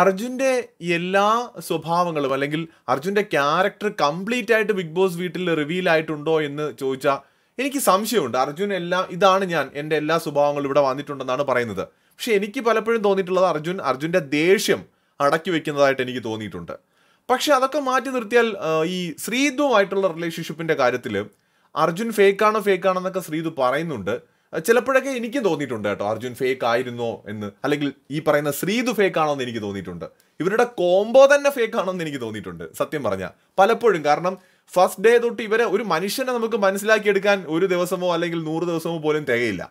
അർജുൻ്റെ എല്ലാ സ്വഭാവങ്ങളും അല്ലെങ്കിൽ അർജുൻ്റെ ക്യാരക്ടർ കംപ്ലീറ്റ് ആയിട്ട് ബിഗ് ബോസ് വീട്ടിൽ റിവീൽ ആയിട്ടുണ്ടോ എന്ന് ചോദിച്ചാൽ എനിക്ക് സംശയമുണ്ട് അർജുൻ എല്ലാം ഇതാണ് ഞാൻ എൻ്റെ എല്ലാ സ്വഭാവങ്ങളും ഇവിടെ വന്നിട്ടുണ്ടെന്നാണ് പറയുന്നത് പക്ഷെ എനിക്ക് പലപ്പോഴും തോന്നിയിട്ടുള്ളത് അർജുൻ അർജുൻ്റെ ദേഷ്യം അടക്കി വെക്കുന്നതായിട്ട് എനിക്ക് തോന്നിയിട്ടുണ്ട് പക്ഷെ അതൊക്കെ മാറ്റി നിർത്തിയാൽ ഈ ശ്രീതുമായിട്ടുള്ള റിലേഷൻഷിപ്പിൻ്റെ കാര്യത്തിൽ അർജുൻ ഫേക്കാണോ എന്നൊക്കെ ശ്രീതു പറയുന്നുണ്ട് ചിലപ്പോഴൊക്കെ എനിക്ക് തോന്നിയിട്ടുണ്ട് കേട്ടോ അർജുൻ ഫേക്ക് ആയിരുന്നോ എന്ന് അല്ലെങ്കിൽ ഈ പറയുന്ന ശ്രീതു ഫേക്ക് ആണോ എന്ന് എനിക്ക് തോന്നിയിട്ടുണ്ട് ഇവരുടെ കോംബോ തന്നെ ഫേക്ക് ആണോ എന്ന് എനിക്ക് തോന്നിയിട്ടുണ്ട് സത്യം പറഞ്ഞാൽ പലപ്പോഴും കാരണം ഫസ്റ്റ് ഡേ തൊട്ട് ഇവരെ ഒരു മനുഷ്യനെ നമുക്ക് മനസ്സിലാക്കിയെടുക്കാൻ ഒരു ദിവസമോ അല്ലെങ്കിൽ നൂറ് ദിവസമോ പോലും തികയില്ല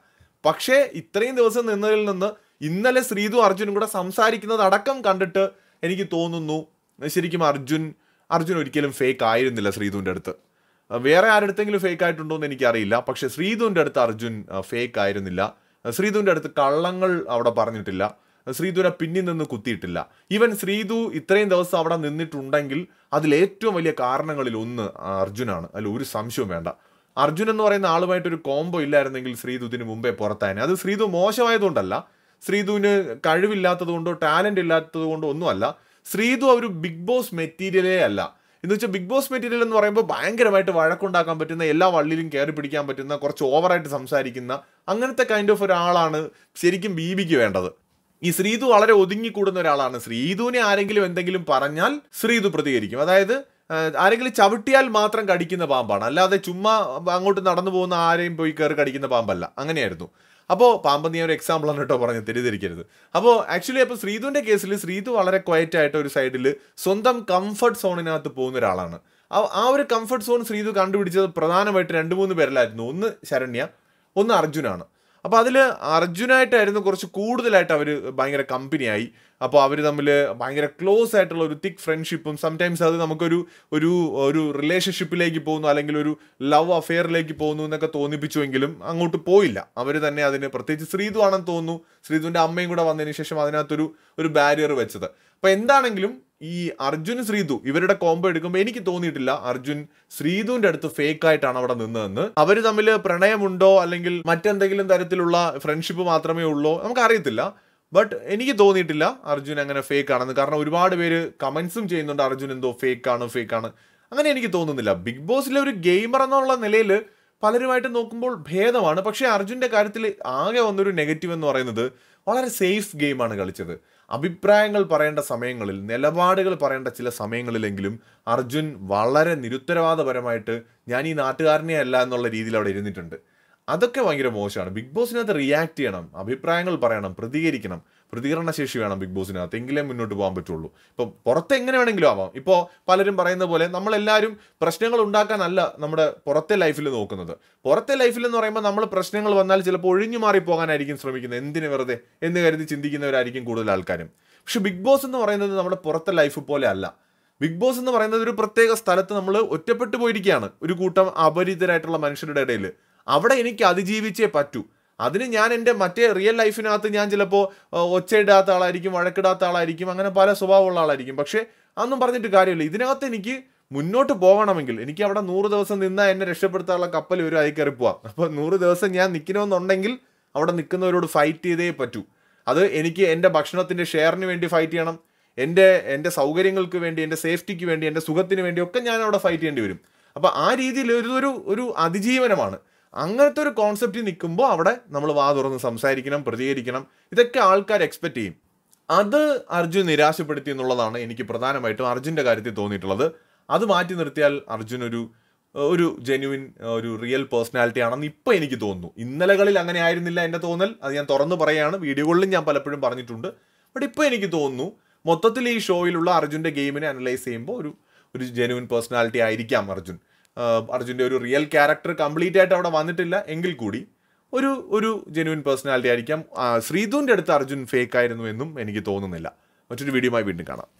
പക്ഷേ ഇത്രയും ദിവസം നിന്നതിൽ നിന്ന് ഇന്നലെ ശ്രീതു അർജുനും കൂടെ സംസാരിക്കുന്നത് അടക്കം കണ്ടിട്ട് എനിക്ക് തോന്നുന്നു ശരിക്കും അർജുൻ അർജുൻ ഒരിക്കലും ഫേക്ക് ആയിരുന്നില്ല ശ്രീതുവിൻ്റെ അടുത്ത് വേറെ ആരുടെങ്കിലും ഫേക്ക് ആയിട്ടുണ്ടോ എന്ന് എനിക്കറിയില്ല പക്ഷെ ശ്രീധുവിൻ്റെ അടുത്ത് അർജുൻ ഫേക്ക് ആയിരുന്നില്ല ശ്രീധുവിൻ്റെ അടുത്ത് കള്ളങ്ങൾ അവിടെ പറഞ്ഞിട്ടില്ല ശ്രീധുവിനെ പിന്നിൽ നിന്ന് കുത്തിയിട്ടില്ല ഈവൻ ശ്രീധു ഇത്രയും ദിവസം അവിടെ നിന്നിട്ടുണ്ടെങ്കിൽ അതിലേറ്റവും വലിയ കാരണങ്ങളിൽ ഒന്ന് അർജുനാണ് അതിൽ ഒരു സംശയവും വേണ്ട അർജുൻ എന്ന് പറയുന്ന ആളുമായിട്ട് ഒരു കോംബോ ഇല്ലായിരുന്നെങ്കിൽ ശ്രീധു ഇതിന് മുമ്പേ പുറത്തായനെ അത് ശ്രീധു മോശമായതുകൊണ്ടല്ല ശ്രീധുവിന് കഴിവില്ലാത്തതുകൊണ്ടോ ടാലൻ്റ് ഇല്ലാത്തതുകൊണ്ടോ ഒന്നുമല്ല ശ്രീധു ഒരു ബിഗ് ബോസ് മെറ്റീരിയലേ അല്ല എന്ന് വെച്ചാൽ ബിഗ് ബോസ് മെറ്റീരിയൽ എന്ന് പറയുമ്പോൾ ഭയങ്കരമായിട്ട് വഴക്കുണ്ടാക്കാൻ പറ്റുന്ന എല്ലാ വള്ളിയിലും കയറി പിടിക്കാൻ പറ്റുന്ന കുറച്ച് ഓവറായിട്ട് സംസാരിക്കുന്ന അങ്ങനത്തെ കൈൻഡ് ഓഫ് ഒരാളാണ് ശരിക്കും ബി ബിക്ക് വേണ്ടത് ഈ ശ്രീതു വളരെ ഒതുങ്ങിക്കൂടുന്ന ഒരാളാണ് ശ്രീതുവിനെ ആരെങ്കിലും എന്തെങ്കിലും പറഞ്ഞാൽ ശ്രീതു പ്രതികരിക്കും അതായത് ആരെങ്കിലും ചവിട്ടിയാൽ മാത്രം കടിക്കുന്ന പാമ്പാണ് അല്ലാതെ ചുമ്മാ അങ്ങോട്ട് നടന്നു പോകുന്ന ആരെയും പോയി കയറി കടിക്കുന്ന പാമ്പല്ല അങ്ങനെയായിരുന്നു അപ്പോൾ നീ ഒരു എക്സാമ്പിളാണ് കേട്ടോ പറഞ്ഞത് തെറ്റിദ്ധരിക്കരുത് അപ്പോൾ ആക്ച്വലി അപ്പോൾ ശ്രീതുവിൻ്റെ കേസിൽ ശ്രീതു വളരെ ക്വയറ്റ് ആയിട്ട് ഒരു സൈഡിൽ സ്വന്തം കംഫർട്ട് സോണിനകത്ത് പോകുന്ന ഒരാളാണ് ആ ഒരു കംഫർട്ട് സോൺ ശ്രീധു കണ്ടുപിടിച്ചത് പ്രധാനമായിട്ട് രണ്ട് മൂന്ന് പേരിലായിരുന്നു ഒന്ന് ശരണ്യ ഒന്ന് അർജുനാണ് അപ്പോൾ അതിൽ അർജുനായിട്ടായിരുന്നു കുറച്ച് കൂടുതലായിട്ട് അവർ ഭയങ്കര കമ്പനിയായി അപ്പോൾ അവർ തമ്മിൽ ഭയങ്കര ക്ലോസ് ആയിട്ടുള്ള ഒരു തിക്ക് ഫ്രണ്ട്ഷിപ്പും സംടൈംസ് അത് നമുക്കൊരു ഒരു ഒരു റിലേഷൻഷിപ്പിലേക്ക് പോകുന്നു അല്ലെങ്കിൽ ഒരു ലവ് അഫെയറിലേക്ക് പോകുന്നു എന്നൊക്കെ തോന്നിപ്പിച്ചുവെങ്കിലും അങ്ങോട്ട് പോയില്ല അവർ തന്നെ അതിന് പ്രത്യേകിച്ച് ശ്രീതു ആണെന്ന് തോന്നുന്നു ശ്രീതുവിൻ്റെ അമ്മയും കൂടെ വന്നതിന് ശേഷം അതിനകത്തൊരു ഒരു ബാരിയർ വെച്ചത് അപ്പോൾ എന്താണെങ്കിലും ഈ അർജുൻ ശ്രീതു ഇവരുടെ കോംബോ എടുക്കുമ്പോൾ എനിക്ക് തോന്നിയിട്ടില്ല അർജുൻ ശ്രീതുവിന്റെ അടുത്ത് ഫേക്ക് ആയിട്ടാണ് അവിടെ നിന്നതെന്ന് അവർ തമ്മിൽ പ്രണയമുണ്ടോ അല്ലെങ്കിൽ മറ്റെന്തെങ്കിലും തരത്തിലുള്ള ഫ്രണ്ട്ഷിപ്പ് മാത്രമേ ഉള്ളൂ നമുക്കറിയത്തില്ല ബട്ട് എനിക്ക് തോന്നിയിട്ടില്ല അർജുൻ അങ്ങനെ ഫേക്ക് ആണെന്ന് കാരണം ഒരുപാട് പേര് കമൻസും ചെയ്യുന്നുണ്ട് അർജുൻ എന്തോ ഫേക്ക് ആണ് ഫേക്ക് ആണ് അങ്ങനെ എനിക്ക് തോന്നുന്നില്ല ബിഗ് ബോസിലെ ഒരു ഗെയിമർ എന്നുള്ള നിലയിൽ പലരുമായിട്ട് നോക്കുമ്പോൾ ഭേദമാണ് പക്ഷേ അർജുൻ്റെ കാര്യത്തിൽ ആകെ വന്നൊരു നെഗറ്റീവ് എന്ന് പറയുന്നത് വളരെ സേഫ് ഗെയിമാണ് കളിച്ചത് അഭിപ്രായങ്ങൾ പറയേണ്ട സമയങ്ങളിൽ നിലപാടുകൾ പറയേണ്ട ചില സമയങ്ങളിലെങ്കിലും അർജുൻ വളരെ നിരുത്തരവാദപരമായിട്ട് ഞാൻ ഈ നാട്ടുകാരനെയല്ല എന്നുള്ള രീതിയിൽ അവിടെ ഇരുന്നിട്ടുണ്ട് അതൊക്കെ ഭയങ്കര മോശമാണ് ബിഗ് ബോസിനകത്ത് റിയാക്ട് ചെയ്യണം അഭിപ്രായങ്ങൾ പറയണം പ്രതികരിക്കണം പ്രതികരണശേഷി വേണം ബിഗ് ബോസിനകത്ത് എങ്കിലേ മുന്നോട്ട് പോകാൻ പറ്റുള്ളൂ ഇപ്പം പുറത്ത് എങ്ങനെ വേണമെങ്കിലും ആവാം ഇപ്പോൾ പലരും പറയുന്ന പോലെ നമ്മളെല്ലാവരും പ്രശ്നങ്ങൾ ഉണ്ടാക്കാനല്ല നമ്മുടെ പുറത്തെ ലൈഫിൽ നോക്കുന്നത് പുറത്തെ ലൈഫിൽ എന്ന് പറയുമ്പോൾ നമ്മൾ പ്രശ്നങ്ങൾ വന്നാൽ ചിലപ്പോൾ ഒഴിഞ്ഞു മാറി പോകാനായിരിക്കും ശ്രമിക്കുന്നത് എന്തിനു വെറുതെ എന്ന് കരുതി ചിന്തിക്കുന്നവരായിരിക്കും കൂടുതൽ ആൾക്കാരും പക്ഷെ ബിഗ് ബോസ് എന്ന് പറയുന്നത് നമ്മുടെ പുറത്തെ ലൈഫ് പോലെ അല്ല ബിഗ് ബോസ് എന്ന് പറയുന്നത് ഒരു പ്രത്യേക സ്ഥലത്ത് നമ്മൾ ഒറ്റപ്പെട്ടു പോയിരിക്കുകയാണ് ഒരു കൂട്ടം അപരിതരായിട്ടുള്ള മനുഷ്യരുടെ ഇടയിൽ അവിടെ എനിക്ക് അതിജീവിച്ചേ പറ്റൂ അതിന് ഞാൻ എൻ്റെ മറ്റേ റിയൽ ലൈഫിനകത്ത് ഞാൻ ചിലപ്പോൾ ഒച്ചയിടാത്ത ആളായിരിക്കും വഴക്കിടാത്ത ആളായിരിക്കും അങ്ങനെ പല സ്വഭാവമുള്ള ആളായിരിക്കും പക്ഷേ അതൊന്നും പറഞ്ഞിട്ട് കാര്യമില്ല ഇതിനകത്ത് എനിക്ക് മുന്നോട്ട് പോകണമെങ്കിൽ എനിക്ക് അവിടെ നൂറ് ദിവസം നിന്നാൽ എന്നെ രക്ഷപ്പെടുത്താനുള്ള കപ്പൽ ഒരു ആയി കയറി പോവാം അപ്പോൾ നൂറ് ദിവസം ഞാൻ നിൽക്കണമെന്നുണ്ടെങ്കിൽ അവിടെ നിൽക്കുന്നവരോട് ഫൈറ്റ് ചെയ്തേ പറ്റൂ അത് എനിക്ക് എൻ്റെ ഭക്ഷണത്തിൻ്റെ ഷെയറിന് വേണ്ടി ഫൈറ്റ് ചെയ്യണം എൻ്റെ എൻ്റെ സൗകര്യങ്ങൾക്ക് വേണ്ടി എൻ്റെ സേഫ്റ്റിക്ക് വേണ്ടി എൻ്റെ സുഖത്തിന് വേണ്ടി ഒക്കെ ഞാൻ അവിടെ ഫൈറ്റ് ചെയ്യേണ്ടി വരും അപ്പോൾ ആ രീതിയിൽ ഒരു ഒരു അതിജീവനമാണ് അങ്ങനത്തെ ഒരു കോൺസെപ്റ്റ് നിൽക്കുമ്പോൾ അവിടെ നമ്മൾ വാ തുറന്ന് സംസാരിക്കണം പ്രതികരിക്കണം ഇതൊക്കെ ആൾക്കാർ എക്സ്പെക്റ്റ് ചെയ്യും അത് അർജുൻ നിരാശപ്പെടുത്തി എന്നുള്ളതാണ് എനിക്ക് പ്രധാനമായിട്ടും അർജുൻ്റെ കാര്യത്തിൽ തോന്നിയിട്ടുള്ളത് അത് മാറ്റി നിർത്തിയാൽ അർജുൻ ഒരു ഒരു ജെന്യുവിൻ ഒരു റിയൽ പേഴ്സണാലിറ്റി ആണെന്ന് ഇപ്പോൾ എനിക്ക് തോന്നുന്നു ഇന്നലകളിൽ അങ്ങനെ ആയിരുന്നില്ല എൻ്റെ തോന്നൽ അത് ഞാൻ തുറന്നു പറയുകയാണ് വീഡിയോകളിലും ഞാൻ പലപ്പോഴും പറഞ്ഞിട്ടുണ്ട് ബട്ട് ഇപ്പോൾ എനിക്ക് തോന്നുന്നു മൊത്തത്തിൽ ഈ ഷോയിലുള്ള അർജുൻ്റെ ഗെയിമിനെ അനലൈസ് ചെയ്യുമ്പോൾ ഒരു ഒരു ജെന്യുവിൻ പേഴ്സണാലിറ്റി ആയിരിക്കാം അർജുൻ അർജുൻ്റെ ഒരു റിയൽ ക്യാരക്ടർ കംപ്ലീറ്റ് ആയിട്ട് അവിടെ വന്നിട്ടില്ല എങ്കിൽ കൂടി ഒരു ഒരു ജെനുവിൻ പേഴ്സണാലിറ്റി ആയിരിക്കാം ശ്രീധുവിൻ്റെ അടുത്ത് അർജുൻ ഫേക്ക് ആയിരുന്നു എന്നും എനിക്ക് തോന്നുന്നില്ല മറ്റൊരു വീഡിയോയുമായി വീണ്ടും കാണാം